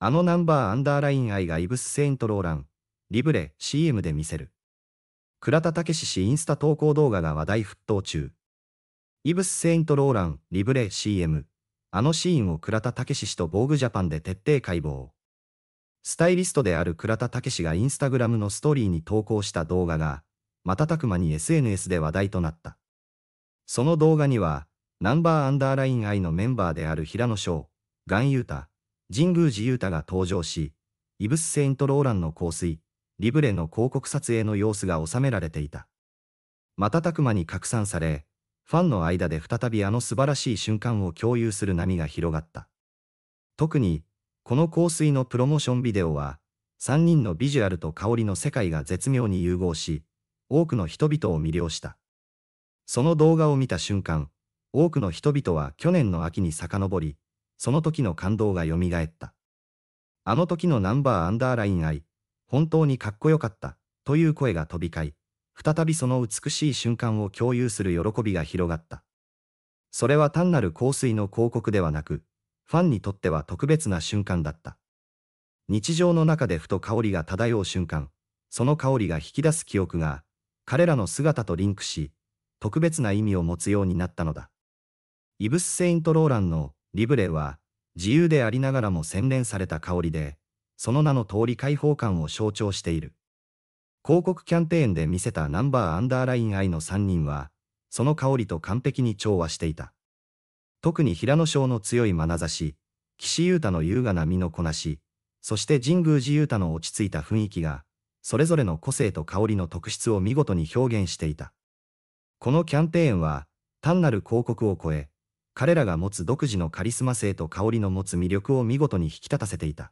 あのナンバーアンダーライン愛がイブス・セイント・ローラン、リブレ、CM で見せる。倉田武史氏インスタ投稿動画が話題沸騰中。イブス・セイント・ローラン、リブレ、CM。あのシーンを倉田武史氏と防具ジャパンで徹底解剖。スタイリストである倉田武史がインスタグラムのストーリーに投稿した動画が、瞬く間に SNS で話題となった。その動画には、ナンバーアンダーライン愛のメンバーである平野翔、ガンユータ、神宮寺勇太が登場し、イブス・セイント・ローランの香水、リブレの広告撮影の様子が収められていた。瞬く間に拡散され、ファンの間で再びあの素晴らしい瞬間を共有する波が広がった。特に、この香水のプロモーションビデオは、3人のビジュアルと香りの世界が絶妙に融合し、多くの人々を魅了した。その動画を見た瞬間、多くの人々は去年の秋に遡り、その時の感動が蘇った。あの時のナンバーアンダーライン愛、本当にかっこよかった、という声が飛び交い、再びその美しい瞬間を共有する喜びが広がった。それは単なる香水の広告ではなく、ファンにとっては特別な瞬間だった。日常の中でふと香りが漂う瞬間、その香りが引き出す記憶が、彼らの姿とリンクし、特別な意味を持つようになったのだ。イブス・セイント・ローランのリブレは、自由でありながらも洗練された香りで、その名の通り開放感を象徴している。広告キャンペーンで見せたナンバーアンダーラインイの3人は、その香りと完璧に調和していた。特に平野翔の強い眼差し、岸優太の優雅な身のこなし、そして神宮寺優太の落ち着いた雰囲気が、それぞれの個性と香りの特質を見事に表現していた。このキャンペーンは、単なる広告を超え、彼らが持つ独自のカリスマ性と香りの持つ魅力を見事に引き立たせていた。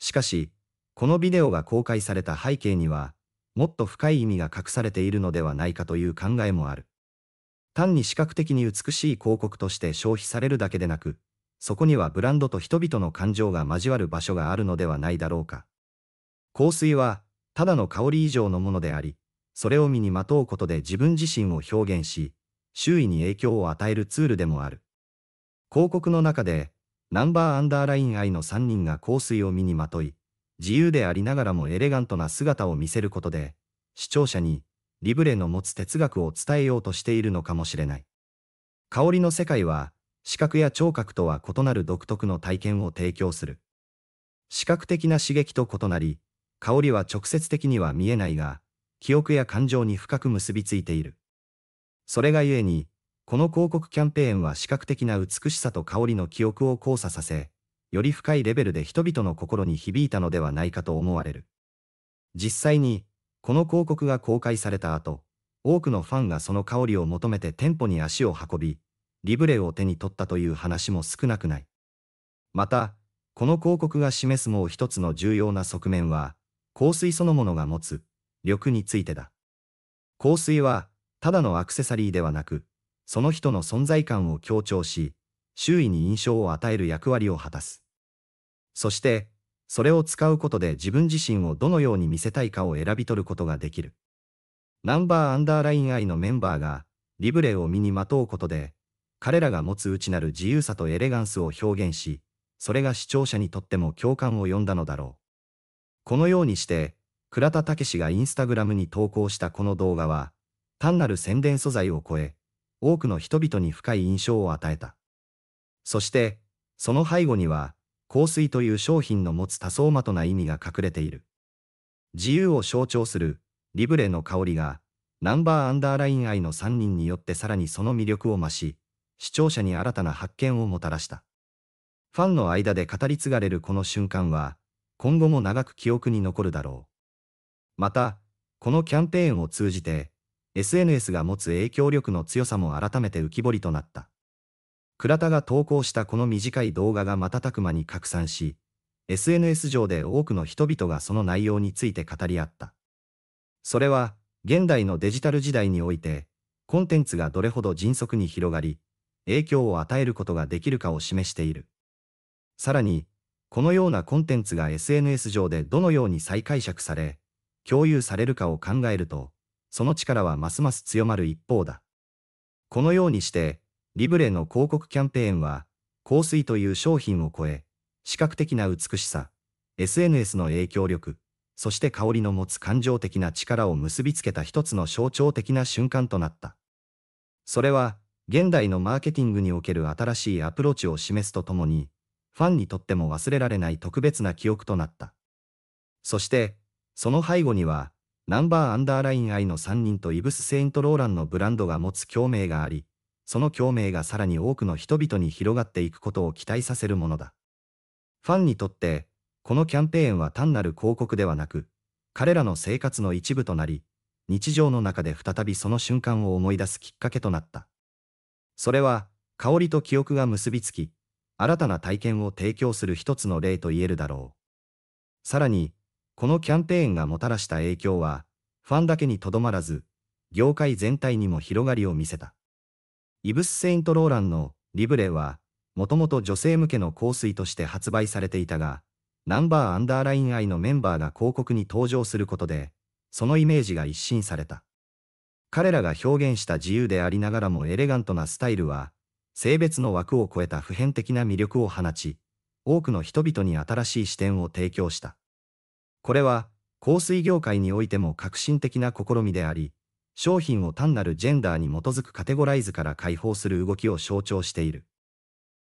しかし、このビデオが公開された背景には、もっと深い意味が隠されているのではないかという考えもある。単に視覚的に美しい広告として消費されるだけでなく、そこにはブランドと人々の感情が交わる場所があるのではないだろうか。香水は、ただの香り以上のものであり、それを身にまとうことで自分自身を表現し、周囲に影響を与えるツールでもある。広告の中で、ナンバーアンダーライン I の3人が香水を身にまとい、自由でありながらもエレガントな姿を見せることで、視聴者に、リブレの持つ哲学を伝えようとしているのかもしれない。香りの世界は、視覚や聴覚とは異なる独特の体験を提供する。視覚的な刺激と異なり、香りは直接的には見えないが、記憶や感情に深く結びついている。それがゆえに、この広告キャンペーンは視覚的な美しさと香りの記憶を交差させ、より深いレベルで人々の心に響いたのではないかと思われる。実際に、この広告が公開された後、多くのファンがその香りを求めて店舗に足を運び、リブレを手に取ったという話も少なくない。また、この広告が示すもう一つの重要な側面は、香水そのものが持つ、力についてだ。香水は、ただのアクセサリーではなく、その人の存在感を強調し、周囲に印象を与える役割を果たす。そして、それを使うことで自分自身をどのように見せたいかを選び取ることができる。ナンバーアンダーライン愛のメンバーが、リブレを身にまとうことで、彼らが持つ内なる自由さとエレガンスを表現し、それが視聴者にとっても共感を呼んだのだろう。このようにして、倉田武がインスタグラムに投稿したこの動画は、単なる宣伝素材を超え、多くの人々に深い印象を与えた。そして、その背後には、香水という商品の持つ多層まとな意味が隠れている。自由を象徴する、リブレの香りが、ナンバーアンダーライン愛の3人によってさらにその魅力を増し、視聴者に新たな発見をもたらした。ファンの間で語り継がれるこの瞬間は、今後も長く記憶に残るだろう。また、このキャンペーンを通じて、SNS が持つ影響力の強さも改めて浮き彫りとなった。倉田が投稿したこの短い動画が瞬く間に拡散し、SNS 上で多くの人々がその内容について語り合った。それは、現代のデジタル時代において、コンテンツがどれほど迅速に広がり、影響を与えることができるかを示している。さらに、このようなコンテンツが SNS 上でどのように再解釈され、共有されるかを考えると、その力はますます強まる一方だ。このようにして、リブレの広告キャンペーンは、香水という商品を超え、視覚的な美しさ、SNS の影響力、そして香りの持つ感情的な力を結びつけた一つの象徴的な瞬間となった。それは、現代のマーケティングにおける新しいアプローチを示すとともに、ファンにとっても忘れられない特別な記憶となった。そして、その背後には、ナンバーアンダーライン I の3人とイブス・セイント・ローランのブランドが持つ共鳴があり、その共鳴がさらに多くの人々に広がっていくことを期待させるものだ。ファンにとって、このキャンペーンは単なる広告ではなく、彼らの生活の一部となり、日常の中で再びその瞬間を思い出すきっかけとなった。それは、香りと記憶が結びつき、新たな体験を提供する一つの例と言えるだろう。さらに、このキャンペーンがもたらした影響は、ファンだけにとどまらず、業界全体にも広がりを見せた。イブス・セイント・ローランのリブレは、もともと女性向けの香水として発売されていたが、ナンバーアンダーラインイのメンバーが広告に登場することで、そのイメージが一新された。彼らが表現した自由でありながらもエレガントなスタイルは、性別の枠を超えた普遍的な魅力を放ち、多くの人々に新しい視点を提供した。これは、香水業界においても革新的な試みであり、商品を単なるジェンダーに基づくカテゴライズから解放する動きを象徴している。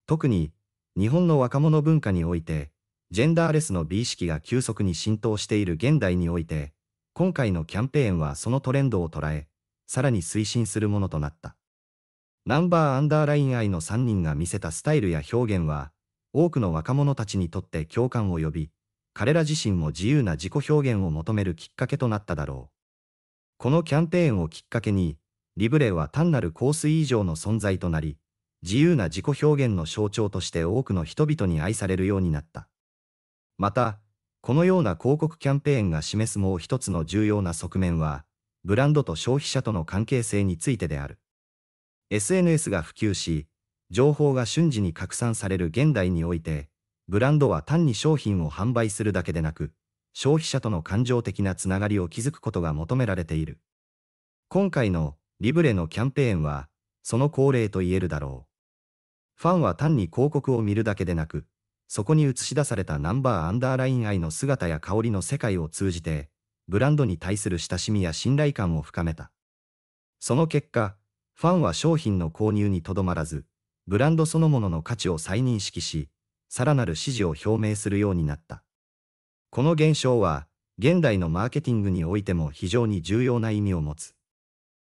特に、日本の若者文化において、ジェンダーレスの美意識が急速に浸透している現代において、今回のキャンペーンはそのトレンドを捉え、さらに推進するものとなった。ナンバーアンダーライン愛の3人が見せたスタイルや表現は、多くの若者たちにとって共感を呼び、彼ら自身も自由な自己表現を求めるきっかけとなっただろう。このキャンペーンをきっかけに、リブレは単なる香水以上の存在となり、自由な自己表現の象徴として多くの人々に愛されるようになった。また、このような広告キャンペーンが示すもう一つの重要な側面は、ブランドと消費者との関係性についてである。SNS が普及し、情報が瞬時に拡散される現代において、ブランドは単に商品を販売するだけでなく、消費者との感情的なつながりを築くことが求められている。今回のリブレのキャンペーンは、その恒例と言えるだろう。ファンは単に広告を見るだけでなく、そこに映し出されたナンバーアンダーライン愛の姿や香りの世界を通じて、ブランドに対する親しみや信頼感を深めた。その結果、ファンは商品の購入にとどまらず、ブランドそのものの価値を再認識し、さらなる支持を表明するようになった。この現象は、現代のマーケティングにおいても非常に重要な意味を持つ。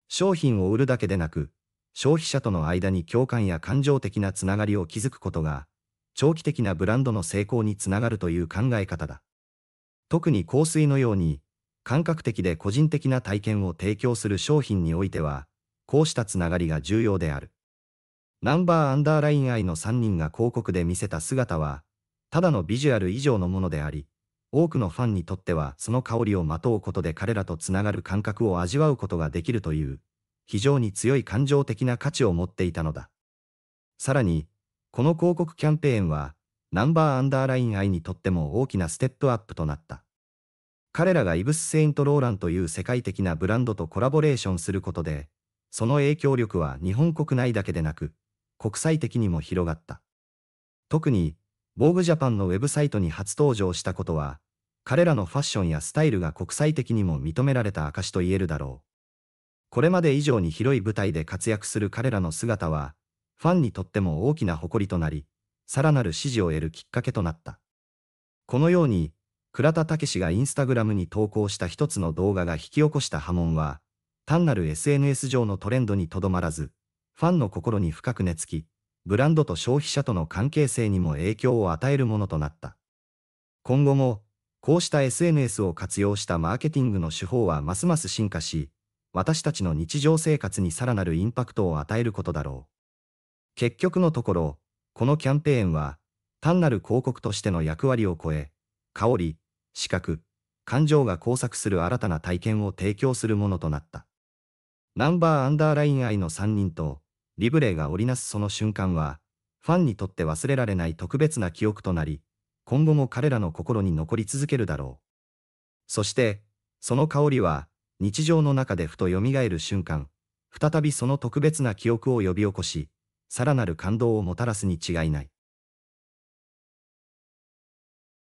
商品を売るだけでなく、消費者との間に共感や感情的なつながりを築くことが、長期的なブランドの成功につながるという考え方だ。特に香水のように、感覚的で個人的な体験を提供する商品においては、こうしたつながりが重要である。ナンバーアンダーライン愛の3人が広告で見せた姿は、ただのビジュアル以上のものであり、多くのファンにとってはその香りをまとうことで彼らとつながる感覚を味わうことができるという、非常に強い感情的な価値を持っていたのだ。さらに、この広告キャンペーンは、ナンバーアンダーライン愛にとっても大きなステップアップとなった。彼らがイブス・セイント・ローランという世界的なブランドとコラボレーションすることで、その影響力は日本国内だけでなく、国際的にも広がった。特に、ボーグジャパンのウェブサイトに初登場したことは、彼らのファッションやスタイルが国際的にも認められた証と言えるだろう。これまで以上に広い舞台で活躍する彼らの姿は、ファンにとっても大きな誇りとなり、さらなる支持を得るきっかけとなった。このように、倉田武 i がインスタグラムに投稿した一つの動画が引き起こした波紋は、単なる SNS 上のトレンドにとどまらず、ファンの心に深く根付き、ブランドと消費者との関係性にも影響を与えるものとなった。今後も、こうした SNS を活用したマーケティングの手法はますます進化し、私たちの日常生活にさらなるインパクトを与えることだろう。結局のところ、このキャンペーンは、単なる広告としての役割を超え、香り、視覚、感情が交錯する新たな体験を提供するものとなった。ナンバーアンダーライン愛の3人と、リブレイが織りなすその瞬間は、ファンにとって忘れられない特別な記憶となり、今後も彼らの心に残り続けるだろう。そして、その香りは、日常の中でふと蘇る瞬間、再びその特別な記憶を呼び起こし、さらなる感動をもたらすに違いない。